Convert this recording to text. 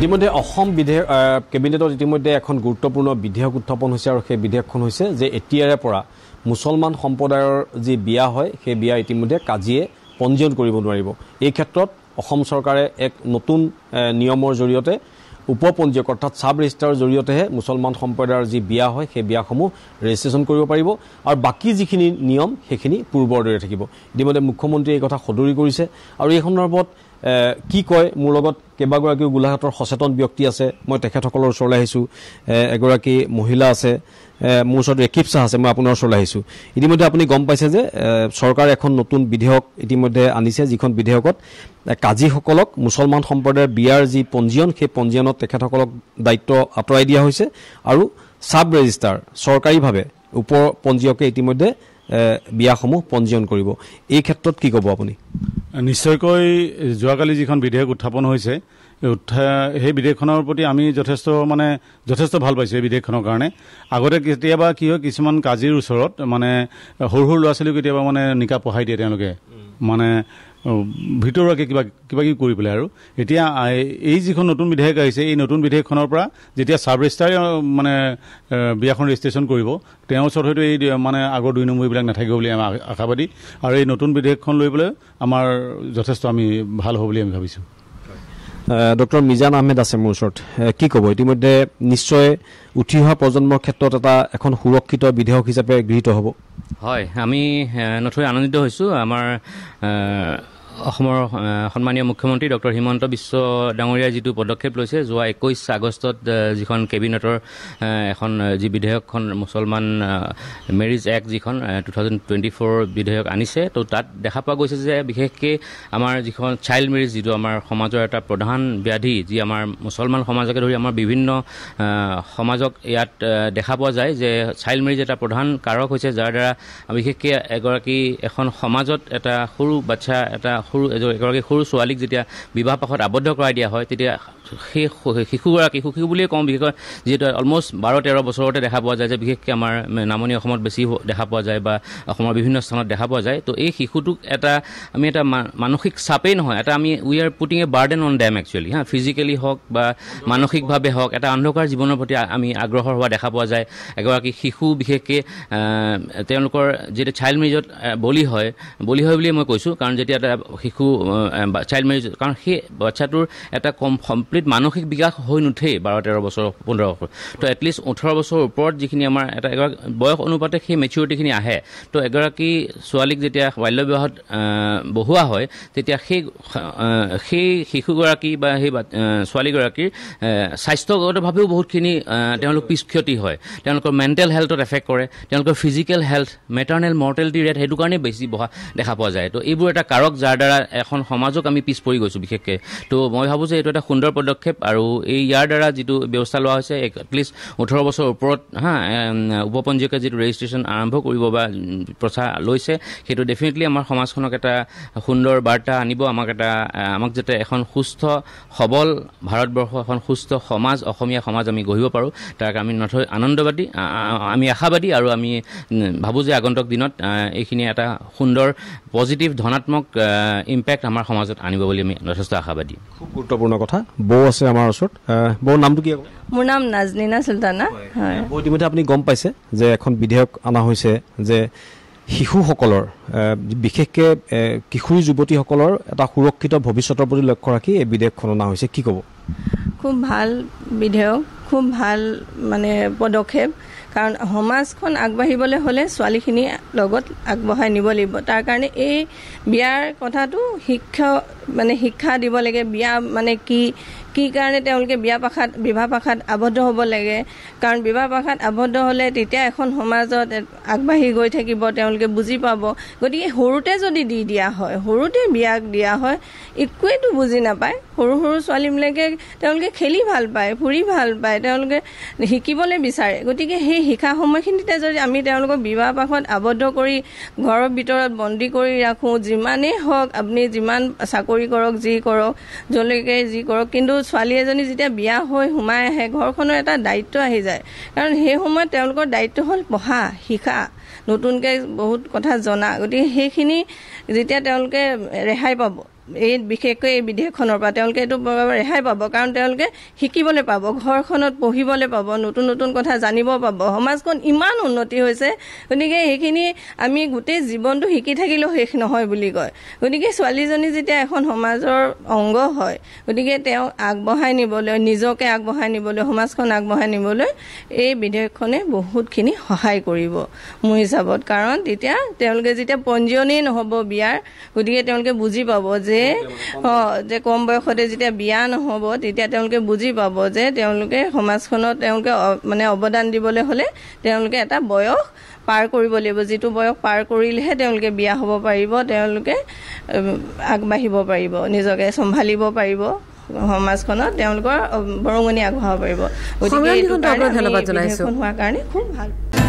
ইতিমধ্যে অসম বিধেয়ক কেবিনেটত ইতিমধ্যে এখন গুৰুত্বপূৰ্ণ বিধেয়ক উত্থাপন হৈছে আৰু সেই বিধেয়কখন হৈছে যে এতিয়াৰে পৰা মুছলমান সম্প্ৰদায়ৰ যি বিয়া হয় সেই বিয়া ইতিমধ্যে কাজিয়ে পঞ্জীয়ন কৰিব নোৱাৰিব এই ক্ষেত্ৰত অসম চৰকাৰে এক নতুন নিয়মৰ জৰিয়তে উপ পঞ্জীয়ক অৰ্থাৎ ছাব ৰেজিষ্টাৰৰ জৰিয়তেহে মুছলমান সম্প্ৰদায়ৰ যি বিয়া হয় সেই বিয়াসমূহ ৰেজিষ্ট্ৰেশ্যন কৰিব পাৰিব আৰু বাকী যিখিনি নিয়ম সেইখিনি পূৰ্বৰ দৰে থাকিব ইতিমধ্যে মুখ্যমন্ত্ৰীয়ে এই কথা সদৰি কৰিছে আৰু এই সন্দৰ্ভত কি কয় মোৰ লগত কেইবাগৰাকীও গোলাঘাটৰ সচেতন ব্যক্তি আছে মই তেখেতসকলৰ ওচৰলৈ আহিছোঁ এগৰাকী মহিলা আছে মোৰ ওচৰত ৰেকিপচা আছে মই আপোনাৰ ওচৰলৈ আহিছোঁ ইতিমধ্যে আপুনি গম পাইছে যে চৰকাৰে এখন নতুন বিধেয়ক ইতিমধ্যে আনিছে যিখন বিধেয়কত কাজীসকলক মুছলমান সম্প্ৰদায়ৰ বিয়াৰ যি পঞ্জীয়ন সেই পঞ্জীয়নত তেখেতসকলক দায়িত্ব আঁতৰাই দিয়া হৈছে আৰু ছাব ৰেজিষ্টাৰ চৰকাৰীভাৱে উপ পঞ্জীয়কে ইতিমধ্যে বিয়াসমূহ পঞ্জীয়ন কৰিব এই ক্ষেত্ৰত কি ক'ব আপুনি নিশ্চয়কৈ যোৱাকালি যিখন বিধেয়ক উত্থাপন হৈছে সেই বিধেয়কখনৰ প্ৰতি আমি যথেষ্ট মানে যথেষ্ট ভাল পাইছোঁ এই বিধেয়কখনৰ কাৰণে আগতে কেতিয়াবা কি হয় কিছুমান কাজিৰ ওচৰত মানে সৰু সৰু ল'ৰা ছোৱালীও কেতিয়াবা মানে নিকা পঢ়াই দিয়ে তেওঁলোকে মানে ভিতৰুৱাকৈ কিবা কিবা কিবি কৰি পেলাই আৰু এতিয়া এই যিখন নতুন বিধেয়ক আহিছে এই নতুন বিধেয়কখনৰ পৰা যেতিয়া ছাব ৰেজিষ্ট্ৰাৰে মানে বিয়াখন ৰেজিষ্ট্ৰেশ্যন কৰিব তেওঁৰ ওচৰত হয়তো এই মানে আগৰ দুই নম্বৰীবিলাক নাথাকিব বুলি আমি আশাবাদী আৰু এই নতুন বিধেয়কখন লৈ পেলাই আমাৰ যথেষ্ট আমি ভাল হ'ব বুলি আমি ভাবিছোঁ ডক্টৰ মিজান আহমেদ আছে মোৰ ওচৰত কি ক'ব ইতিমধ্যে নিশ্চয় উঠি অহা প্ৰজন্মৰ ক্ষেত্ৰত এটা এখন সুৰক্ষিত বিধেয়ক হিচাপে গৃহীত হ'ব হয় আমি নথৈ আনন্দিত হৈছোঁ আমাৰ অসমৰ সন্মানীয় মুখ্যমন্ত্ৰী ডক্টৰ হিমন্ত বিশ্ব ডাঙৰীয়াই যিটো পদক্ষেপ লৈছে যোৱা একৈছ আগষ্টত যিখন কেবিনেটৰ এখন যি বিধেয়কখন মুছলমান মেৰিজ এক্ট যিখন টু থাউজেণ্ড টুৱেণ্টি ফ'ৰ বিধেয়ক আনিছে ত' তাত দেখা পোৱা গৈছে যে বিশেষকৈ আমাৰ যিখন চাইল্ড মেৰিজ যিটো আমাৰ সমাজৰ এটা প্ৰধান ব্যাধি যি আমাৰ মুছলমান সমাজকে ধৰি আমাৰ বিভিন্ন সমাজক ইয়াত দেখা পোৱা যায় যে চাইল্ড মেৰিজ এটা প্ৰধান কাৰক হৈছে যাৰ দ্বাৰা বিশেষকৈ এগৰাকী এখন সমাজত এটা সৰু বাচ্ছা এটা সৰু এগৰাকী সৰু ছোৱালীক যেতিয়া বিবাহ পাশত আবদ্ধ কৰাই দিয়া হয় তেতিয়া সেই শিশুগৰাকী সুখী বুলিয়েই কওঁ বিশেষকৈ যিহেতু অলমষ্ট বাৰ তেৰ বছৰতে দেখা পোৱা যায় যে বিশেষকৈ আমাৰ নামনি অসমত বেছি দেখা পোৱা যায় বা অসমৰ বিভিন্ন স্থানত দেখা পোৱা যায় তো এই শিশুটোক এটা আমি এটা মানসিক চাপেই নহয় এটা আমি we are putting a burden on them actually হা ফিজিকেলি হওক বা মানসিকভাৱে হওক এটা অন্ধকাৰ জীৱনৰ প্ৰতি আমি আগ্ৰহৰ হোৱা দেখা পোৱা যায় এগৰাকী শিশু বিশেষকৈ তেওঁলোকৰ যেতিয়া চাইল্ড মেৰিজত বলি হয় বলি হয় বুলিয়ে মই কৈছোঁ কাৰণ যেতিয়া এটা শিশু চাইল্ড মেৰিজ কাৰণ সেই বাচ্ছাটোৰ এটা কম কমপ্লিট মানসিক বিকাশ হৈ নুঠেই বাৰ তেৰ বছৰ পোন্ধৰ বছৰ ত' এটলিষ্ট ওঠৰ বছৰৰ ওপৰত যিখিনি আমাৰ এটা এগৰাকী বয়স অনুপাতে সেই মেচিউৰিটিখিনি আহে তো এগৰাকী ছোৱালীক যেতিয়া বাল্য বিবাহত বহুৱা হয় তেতিয়া সেই সেই শিশুগৰাকী বা সেই ছোৱালীগৰাকীৰ স্বাস্থ্যগতভাৱেও বহুতখিনি তেওঁলোক পিছ ক্ষতি হয় তেওঁলোকৰ মেণ্টেল হেল্থত এফেক্ট কৰে তেওঁলোকৰ physical health maternal mortality rate সেইটো কাৰণেই বেছি বহা দেখা পোৱা যায় তো এইবোৰ এটা কাৰক যাৰ দ্বাৰা এখন সমাজক আমি পিছ পৰি গৈছোঁ বিশেষকৈ তো মই ভাবোঁ যে এইটো এটা সুন্দৰ পদক্ষেপ আৰু এই ইয়াৰ দ্বাৰা যিটো ব্যৱস্থা লোৱা হৈছে এটলিষ্ট ওঠৰ বছৰৰ ওপৰত হা উপপঞ্জীয়কে যিটো ৰেজিষ্ট্ৰেশ্যন আৰম্ভ কৰিব বা প্ৰচাৰ লৈছে সেইটো ডেফিনেটলি আমাৰ সমাজখনক এটা সুন্দৰ বাৰ্তা আনিব আমাক এটা আমাক যাতে এখন সুস্থ সবল ভাৰতবৰ্ষ এখন সুস্থ সমাজ অসমীয়া সমাজ আমি গঢ়িব পাৰোঁ তাক আমি নথৈ আনন্দবাদী আমি আশাবাদী আৰু আমি ভাবোঁ যে আগন্তুক দিনত এইখিনি এটা সুন্দৰ পজিটিভ ধনাত্মক ইম্পেক্ট আমাৰ সমাজত আনিব বুলি আমি যথেষ্ট আশাবাদী খুব গুৰুত্বপূৰ্ণ কথা বৌ আছে আমাৰ ওচৰত বৌ নামটো কি মোৰ নাম নাজনীনা চুলতানা হয় বৌ ইতিমধ্যে আপুনি গম পাইছে যে এখন বিধেয়ক অনা হৈছে যে শিশুসকলৰ বিশেষকে কিশোৰী যুৱতীসকলৰ এটা সুৰক্ষিত ভৱিষ্যতৰ প্ৰতি লক্ষ্য ৰাখি এই বিধেয়কখন অনা হৈছে কি ক'ব খুব ভাল বিধেয়ক খুব ভাল মানে পদক্ষেপ কাৰণ সমাজখন আগবাঢ়িবলৈ হ'লে ছোৱালীখিনি লগত আগবঢ়াই নিব লাগিব তাৰ কাৰণে এই বিয়াৰ কথাটো শিক্ষা মানে শিক্ষা দিব লাগে বিয়া মানে কি কি কাৰণে তেওঁলোকে বিয়া পাশাত বিবাহ পাশাত আবদ্ধ হ'ব লাগে কাৰণ বিবাহ পাশাত আবদ্ধ হ'লে তেতিয়া এখন সমাজত আগবাঢ়ি গৈ থাকিব তেওঁলোকে বুজি পাব গতিকে সৰুতে যদি দি দিয়া হয় সৰুতে বিয়াক দিয়া হয় একোৱেইটো বুজি নাপায় সৰু সৰু ছোৱালীবিলাকে তেওঁলোকে খেলি ভাল পায় ফুৰি ভাল পায় তেওঁলোকে শিকিবলৈ বিচাৰে গতিকে সেই শিক্ষা সময়খিনিতে যদি আমি তেওঁলোকক বিবাহ পাশত আবদ্ধ কৰি ঘৰৰ ভিতৰত বন্দী কৰি ৰাখোঁ যিমানেই হওক আপুনি যিমান চাকৰি কৰক যি কৰক যলৈকে যি কৰক কিন্তু ছোৱালী এজনী যেতিয়া বিয়া হৈ সোমাই আহে ঘৰখনৰ এটা দায়িত্ব আহি যায় কাৰণ সেই সময়ত তেওঁলোকৰ দায়িত্ব হ'ল পঢ়া শিকা নতুনকৈ বহুত কথা জনা গতিকে সেইখিনি যেতিয়া তেওঁলোকে ৰেহাই পাব এই বিশেষকৈ এই বিধেয়কখনৰ পৰা তেওঁলোকে এইটো ৰেহাই পাব কাৰণ তেওঁলোকে শিকিবলৈ পাব ঘৰখনত পঢ়িবলৈ পাব নতুন নতুন কথা জানিব পাব সমাজখন ইমান উন্নতি হৈছে গতিকে সেইখিনি আমি গোটেই জীৱনটো শিকি থাকিলেও শেষ নহয় বুলি কয় গতিকে ছোৱালীজনী যেতিয়া এখন সমাজৰ অংগ হয় গতিকে তেওঁ আগবঢ়াই নিবলৈ নিজকে আগবঢ়াই নিবলৈ সমাজখন আগবঢ়াই নিবলৈ এই বিধেয়কখনে বহুতখিনি সহায় কৰিব মোৰ হিচাপত কাৰণ তেতিয়া তেওঁলোকে যেতিয়া পঞ্জীয়নেই নহ'ব বিয়াৰ গতিকে তেওঁলোকে বুজি পাব যে যে যে কম বয়সতে যেতিয়া বিয়া নহ'ব তেতিয়া তেওঁলোকে বুজি পাব যে তেওঁলোকে সমাজখনত তেওঁলোকে মানে অৱদান দিবলৈ হ'লে তেওঁলোকে এটা বয়স পাৰ কৰিব লাগিব যিটো বয়স পাৰ কৰিলেহে তেওঁলোকে বিয়া হ'ব পাৰিব তেওঁলোকে আগবাঢ়িব পাৰিব নিজকে চম্ভালিব পাৰিব সমাজখনত তেওঁলোকৰ বৰঙণি আগবঢ়াব পাৰিব গতিকে হোৱাৰ কাৰণে খুব ভাল